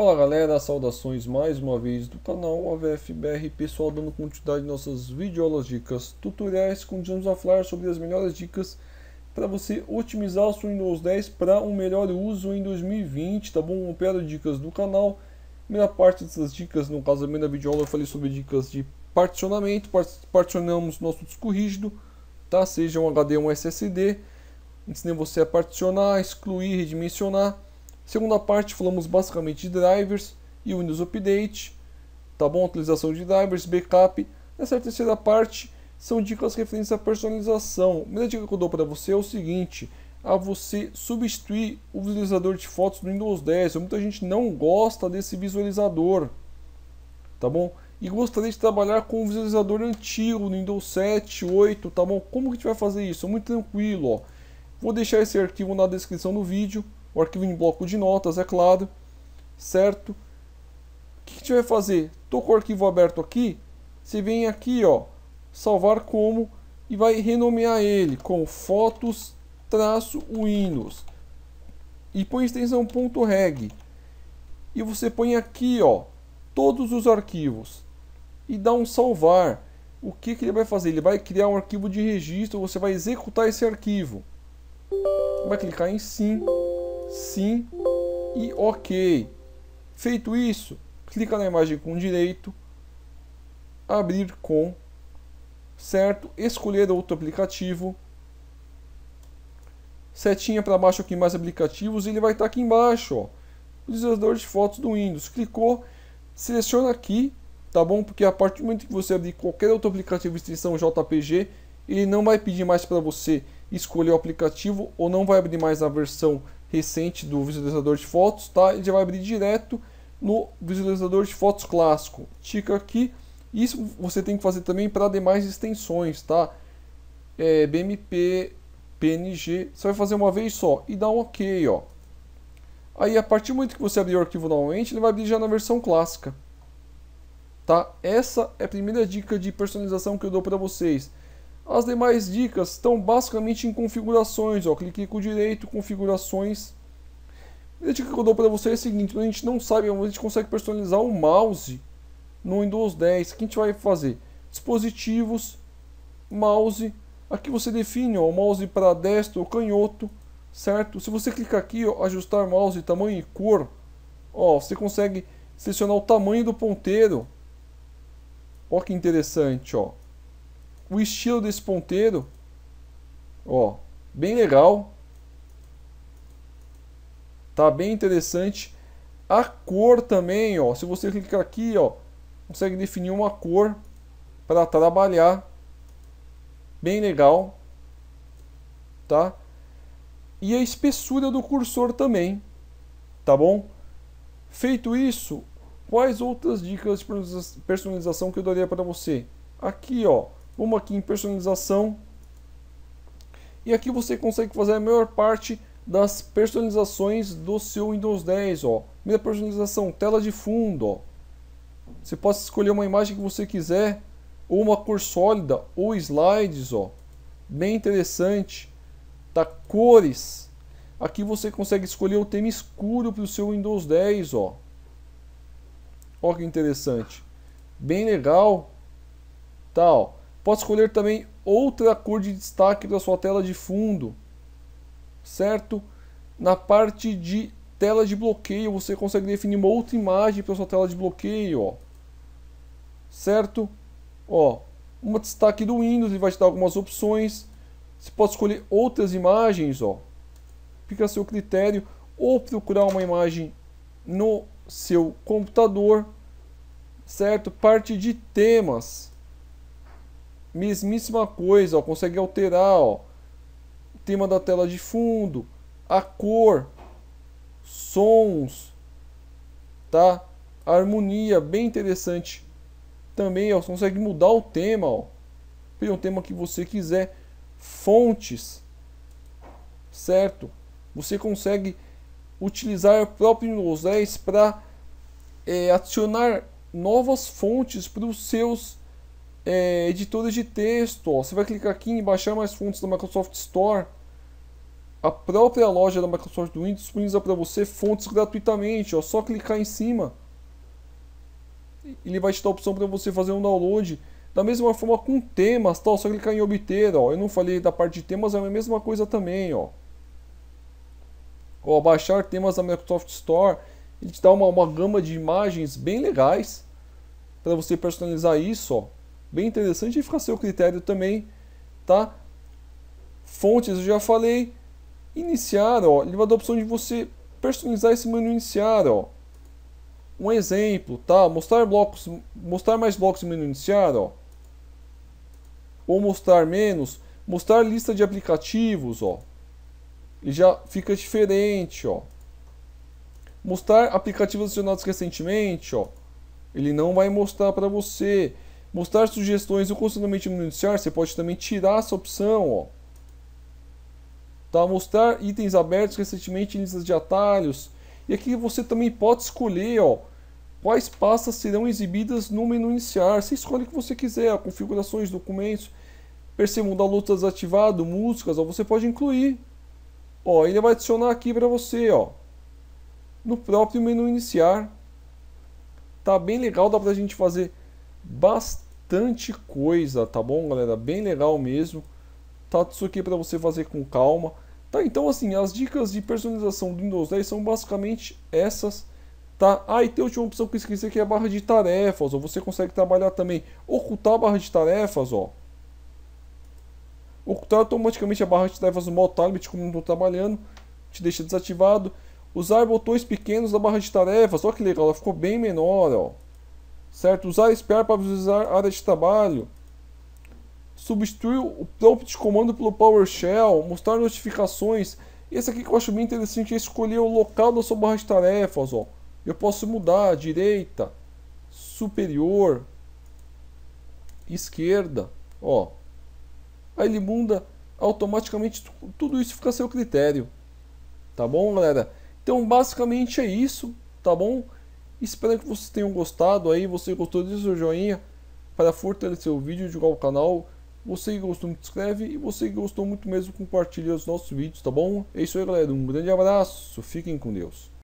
Fala galera, saudações mais uma vez do canal AVFBR Pessoal, dando continuidade nossas videoaulas, dicas, tutoriais Continuamos a falar sobre as melhores dicas para você otimizar o seu Windows 10 para um melhor uso em 2020, tá bom? Opera dicas do canal Primeira parte dessas dicas, no caso da primeira videoaula eu falei sobre dicas de particionamento Particionamos nosso disco rígido, tá? Seja um HD ou um SSD Ensinei você a particionar, excluir, redimensionar Segunda parte, falamos basicamente de drivers e Windows Update, tá bom? Utilização de drivers, backup. Nessa terceira parte, são dicas referentes à personalização. A primeira dica que eu dou para você é o seguinte, a você substituir o visualizador de fotos do Windows 10. Muita gente não gosta desse visualizador, tá bom? E gostaria de trabalhar com o visualizador antigo, no Windows 7, 8, tá bom? Como que a gente vai fazer isso? É muito tranquilo, ó. Vou deixar esse arquivo na descrição do vídeo o arquivo em bloco de notas, é claro, certo? O que a gente vai fazer? Estou com o arquivo aberto aqui, você vem aqui, ó, salvar como e vai renomear ele com fotos-windows e põe extensão .reg e você põe aqui, ó, todos os arquivos e dá um salvar. O que, que ele vai fazer? Ele vai criar um arquivo de registro, você vai executar esse arquivo. Vai clicar em sim sim e ok. Feito isso, clica na imagem com direito, abrir com, certo? Escolher outro aplicativo. Setinha para baixo aqui mais aplicativos, ele vai estar tá aqui embaixo, ó. Utilizador de fotos do Windows. Clicou, seleciona aqui, tá bom? Porque a partir do momento que você abrir qualquer outro aplicativo de extensão JPG, ele não vai pedir mais para você escolher o aplicativo ou não vai abrir mais a versão recente do visualizador de fotos, tá? Ele já vai abrir direto no visualizador de fotos clássico. Tica aqui. Isso você tem que fazer também para demais extensões, tá? É, BMP, PNG. Você vai fazer uma vez só e dá um OK, ó. Aí a partir do momento que você abrir o arquivo novamente, ele vai abrir já na versão clássica. Tá? Essa é a primeira dica de personalização que eu dou para vocês. As demais dicas estão basicamente em configurações. Ó. Cliquei com o direito, configurações. A dica que eu dou para você é a seguinte: a gente não sabe, a gente consegue personalizar o mouse no Windows 10. O que a gente vai fazer? Dispositivos, mouse. Aqui você define ó, o mouse para destro ou canhoto, certo? Se você clicar aqui, ó, ajustar mouse, tamanho e cor, ó, você consegue selecionar o tamanho do ponteiro. Olha que interessante, ó o estilo desse ponteiro, ó, bem legal. Tá bem interessante. A cor também, ó, se você clicar aqui, ó, consegue definir uma cor para trabalhar. Bem legal. Tá? E a espessura do cursor também, tá bom? Feito isso, quais outras dicas de personalização que eu daria para você? Aqui, ó, Vamos aqui em personalização. E aqui você consegue fazer a maior parte das personalizações do seu Windows 10, ó. Minha personalização, tela de fundo, ó. Você pode escolher uma imagem que você quiser, ou uma cor sólida, ou slides, ó. Bem interessante. Tá cores. Aqui você consegue escolher o tema escuro para o seu Windows 10, ó. Ó que interessante. Bem legal. Tá, ó. Pode escolher também outra cor de destaque da sua tela de fundo, certo? Na parte de tela de bloqueio, você consegue definir uma outra imagem para sua tela de bloqueio, ó. Certo? Ó, um destaque do Windows, ele vai te dar algumas opções. Você pode escolher outras imagens, ó. Fica a seu critério ou procurar uma imagem no seu computador, certo? Parte de temas mesmíssima coisa, ó, consegue alterar ó, o tema da tela de fundo, a cor, sons, tá? A harmonia, bem interessante. Também ó, consegue mudar o tema, ó. pelo o tema que você quiser. Fontes, certo? Você consegue utilizar o próprio Windows 10 para é, eh, adicionar novas fontes para os seus é, editores de texto. Ó. Você vai clicar aqui em baixar mais fontes da Microsoft Store. A própria loja da Microsoft do Windows disponibiliza para você fontes gratuitamente. Ó. Só clicar em cima. Ele vai te dar a opção para você fazer um download. Da mesma forma com temas, tal, tá? só clicar em obter. Ó. Eu não falei da parte de temas, é a mesma coisa também. Ó. Ó, baixar temas da Microsoft Store. Ele te dá uma, uma gama de imagens bem legais para você personalizar isso. Ó. Bem interessante e fica a seu critério também, tá? Fontes eu já falei. Iniciar, ó, ele vai dar a opção de você personalizar esse menu iniciar, ó. Um exemplo, tá? Mostrar blocos, mostrar mais blocos no menu iniciar, ó. Ou mostrar menos, mostrar lista de aplicativos, ó. Ele já fica diferente, ó. Mostrar aplicativos adicionados recentemente, ó. Ele não vai mostrar para você. Mostrar sugestões ou constantemente iniciar, você pode também tirar essa opção, ó. Tá? Mostrar itens abertos recentemente em listas de atalhos. E aqui você também pode escolher, ó, quais pastas serão exibidas no menu iniciar. Você escolhe o que você quiser, ó, configurações, documentos. da luta desativado, músicas, ó, você pode incluir. Ó, ele vai adicionar aqui para você, ó, no próprio menu iniciar. Tá bem legal, dá para a gente fazer bastante coisa, tá bom, galera? Bem legal mesmo. Tá isso aqui para você fazer com calma. Tá, então assim, as dicas de personalização do Windows 10 são basicamente essas, tá? Ah, e tem a última opção que eu esqueci que é a barra de tarefas, ó. Você consegue trabalhar também, ocultar a barra de tarefas, ó. Ocultar automaticamente a barra de tarefas no modo tablet, como não estou trabalhando, te deixa desativado. Usar botões pequenos da barra de tarefas, ó que legal, ela ficou bem menor, ó. Certo? Usar SPR para visualizar área de trabalho. Substituir o prompt de comando pelo PowerShell. Mostrar notificações. Esse aqui que eu acho bem interessante é escolher o local da sua barra de tarefas. Ó. Eu posso mudar direita, superior, esquerda. Ó. Aí ele muda automaticamente. Tudo isso fica a seu critério. Tá bom, galera? Então, basicamente é isso. Tá bom? Espero que vocês tenham gostado aí. Você gostou, deixa seu joinha para fortalecer o vídeo, de o canal. Você que gostou, muito inscreve. E você que gostou muito mesmo, compartilha os nossos vídeos, tá bom? É isso aí, galera. Um grande abraço. Fiquem com Deus.